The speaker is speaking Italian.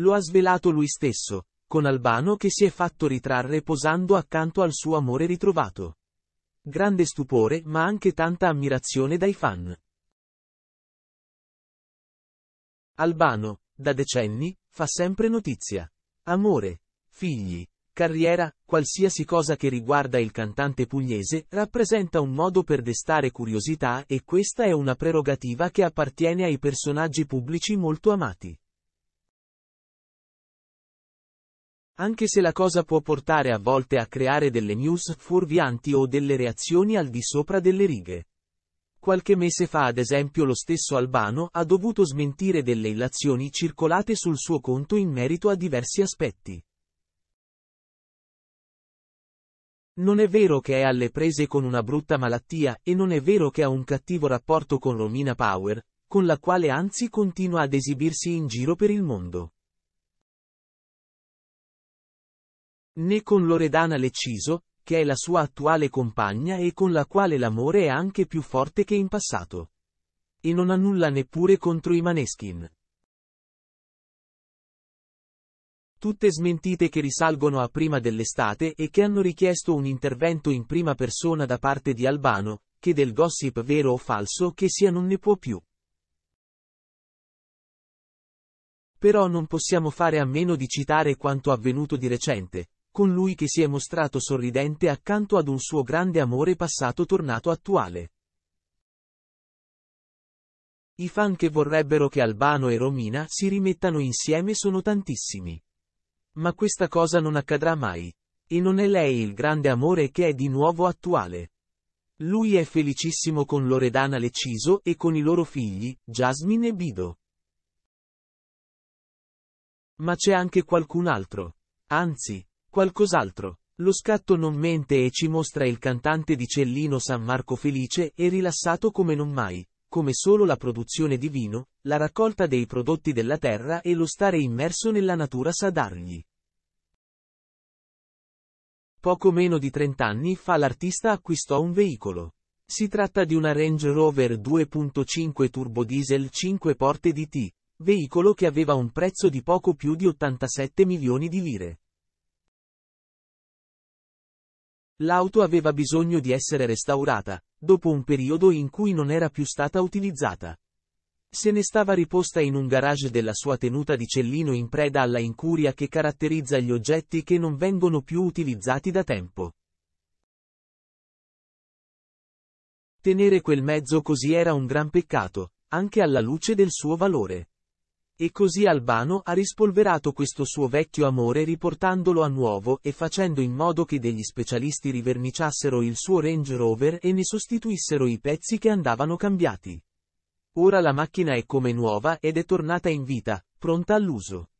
Lo ha svelato lui stesso, con Albano che si è fatto ritrarre posando accanto al suo amore ritrovato. Grande stupore ma anche tanta ammirazione dai fan. Albano, da decenni, fa sempre notizia. Amore, figli, carriera, qualsiasi cosa che riguarda il cantante pugliese, rappresenta un modo per destare curiosità e questa è una prerogativa che appartiene ai personaggi pubblici molto amati. Anche se la cosa può portare a volte a creare delle news fuorvianti o delle reazioni al di sopra delle righe. Qualche mese fa ad esempio lo stesso Albano ha dovuto smentire delle illazioni circolate sul suo conto in merito a diversi aspetti. Non è vero che è alle prese con una brutta malattia e non è vero che ha un cattivo rapporto con Romina Power, con la quale anzi continua ad esibirsi in giro per il mondo. né con Loredana Lecciso, che è la sua attuale compagna e con la quale l'amore è anche più forte che in passato. E non ha nulla neppure contro i maneskin. tutte smentite che risalgono a prima dell'estate e che hanno richiesto un intervento in prima persona da parte di Albano, che del gossip vero o falso che sia non ne può più. Però non possiamo fare a meno di citare quanto avvenuto di recente, con lui che si è mostrato sorridente accanto ad un suo grande amore passato tornato attuale. I fan che vorrebbero che Albano e Romina si rimettano insieme sono tantissimi. Ma questa cosa non accadrà mai. E non è lei il grande amore che è di nuovo attuale. Lui è felicissimo con Loredana Leciso e con i loro figli, Jasmine e Bido. Ma c'è anche qualcun altro. Anzi, Qualcos'altro. Lo scatto non mente e ci mostra il cantante di Cellino San Marco felice e rilassato come non mai, come solo la produzione di vino, la raccolta dei prodotti della terra e lo stare immerso nella natura sa dargli. Poco meno di 30 anni fa l'artista acquistò un veicolo. Si tratta di una Range Rover 2.5 turbo diesel 5 porte DT, veicolo che aveva un prezzo di poco più di 87 milioni di lire. L'auto aveva bisogno di essere restaurata, dopo un periodo in cui non era più stata utilizzata. Se ne stava riposta in un garage della sua tenuta di Cellino in preda alla incuria che caratterizza gli oggetti che non vengono più utilizzati da tempo. Tenere quel mezzo così era un gran peccato, anche alla luce del suo valore. E così Albano ha rispolverato questo suo vecchio amore riportandolo a nuovo e facendo in modo che degli specialisti riverniciassero il suo Range Rover e ne sostituissero i pezzi che andavano cambiati. Ora la macchina è come nuova ed è tornata in vita, pronta all'uso.